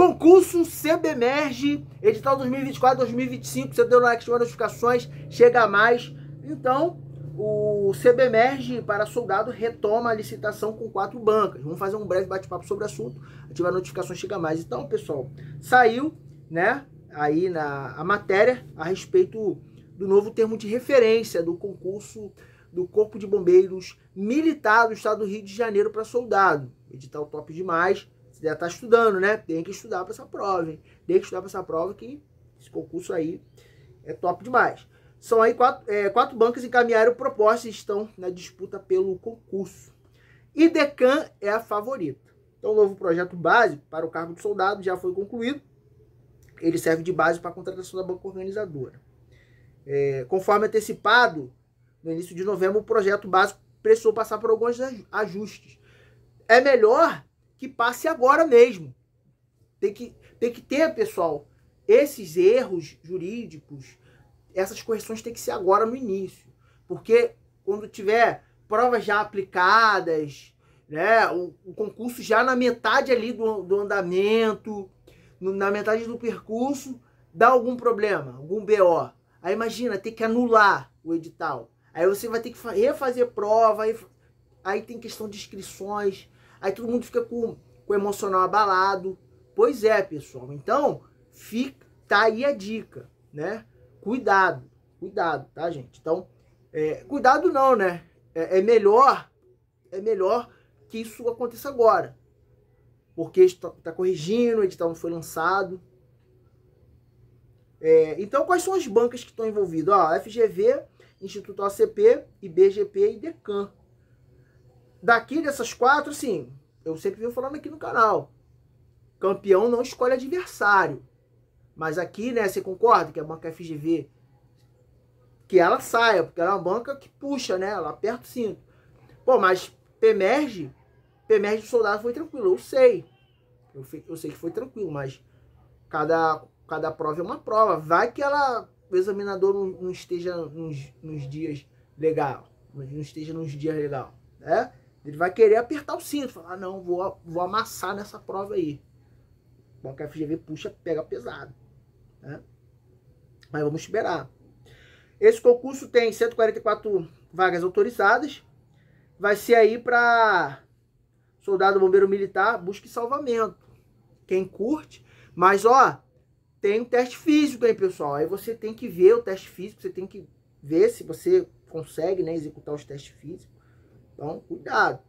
Concurso CBMERGE, edital 2024-2025, você deu like, notificações, chega a mais. Então, o CBMERGE para soldado retoma a licitação com quatro bancas. Vamos fazer um breve bate-papo sobre o assunto, ativar notificações, chega a mais. Então, pessoal, saiu, né, aí na a matéria a respeito do novo termo de referência do concurso do Corpo de Bombeiros Militar do Estado do Rio de Janeiro para soldado. Edital top demais você deve estar tá estudando, né? Tem que estudar para essa prova, hein? Tem que estudar para essa prova que esse concurso aí é top demais. São aí quatro, é, quatro bancos encaminharam propostas e estão na disputa pelo concurso. E Decan é a favorita. Então, o novo projeto básico para o cargo de soldado já foi concluído. Ele serve de base para a contratação da banca organizadora. É, conforme antecipado, no início de novembro, o projeto básico precisou passar por alguns ajustes. É melhor que passe agora mesmo. Tem que, tem que ter, pessoal, esses erros jurídicos, essas correções têm que ser agora no início. Porque quando tiver provas já aplicadas, né, o, o concurso já na metade ali do, do andamento, no, na metade do percurso, dá algum problema, algum BO. Aí imagina, tem que anular o edital. Aí você vai ter que refazer prova, aí, aí tem questão de inscrições, Aí todo mundo fica com, com o emocional abalado. Pois é, pessoal. Então, fica, tá aí a dica, né? Cuidado, cuidado, tá, gente? Então, é, cuidado não, né? É, é melhor, é melhor que isso aconteça agora. Porque está tá corrigindo, o edital não foi lançado. É, então, quais são as bancas que estão envolvidas? Ó, FGV, Instituto ACP, IBGP e Decan. Daqui dessas quatro, sim, eu sempre venho falando aqui no canal. Campeão não escolhe adversário. Mas aqui, né, você concorda que a banca FGV, que ela saia, porque ela é uma banca que puxa, né? Ela aperta o cinto. Pô, mas Pemerge, Pemerge do soldado foi tranquilo, eu sei. Eu, eu sei que foi tranquilo, mas cada, cada prova é uma prova. Vai que ela, o examinador não, não esteja nos, nos dias legal, não esteja nos dias legal, né? Ele vai querer apertar o cinto, falar, ah, não, vou, vou amassar nessa prova aí. Bom, que a FGV puxa, pega pesado. Né? Mas vamos esperar. Esse concurso tem 144 vagas autorizadas. Vai ser aí para soldado, bombeiro militar, busca e salvamento. Quem curte. Mas, ó, tem um teste físico, hein, pessoal? Aí você tem que ver o teste físico, você tem que ver se você consegue né, executar os testes físicos. Então, cuidado.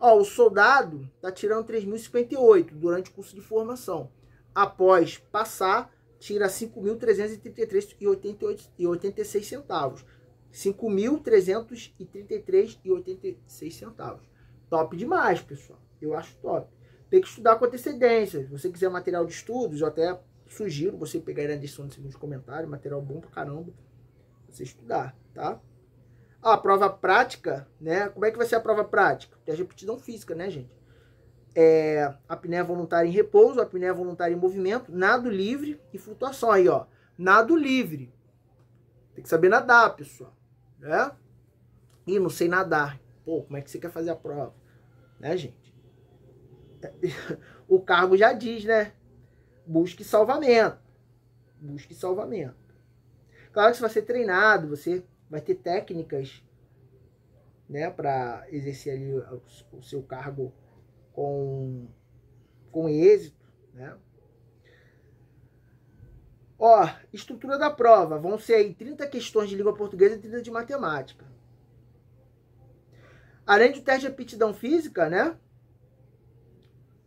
Ó, o soldado está tirando 3.058 durante o curso de formação. Após passar, tira 5.333,86 centavos. 5.333,86 centavos. Top demais, pessoal. Eu acho top. Tem que estudar com antecedência. Se você quiser material de estudos, eu até sugiro você pegar na descrição nos comentários. Material bom pra caramba. Você estudar, tá? Ah, a prova prática, né? Como é que vai ser a prova prática? Tem a repetição física, né, gente? É, apneia voluntária em repouso, apneia voluntária em movimento, nado livre e flutuação aí, ó. Nado livre. Tem que saber nadar, pessoal. Né? Ih, não sei nadar. Pô, como é que você quer fazer a prova? Né, gente? o cargo já diz, né? Busque salvamento. Busque salvamento. Claro que você vai é ser treinado, você vai ter técnicas né, para exercer ali o seu cargo com, com êxito. Né? Ó, estrutura da prova. Vão ser aí 30 questões de língua portuguesa e 30 de matemática. Além do teste de aptidão física, né?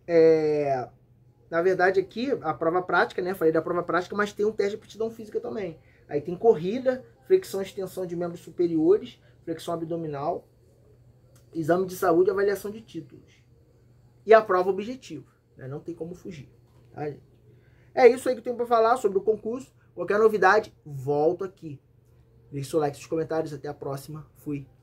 É, na verdade, aqui, a prova prática, né? Falei da prova prática, mas tem um teste de aptidão física também. Aí tem corrida, flexão e extensão de membros superiores, flexão abdominal, exame de saúde e avaliação de títulos. E a prova objetiva. Né? Não tem como fugir. Tá, é isso aí que eu tenho para falar sobre o concurso. Qualquer novidade, volto aqui. Deixe seu like nos comentários. Até a próxima. Fui.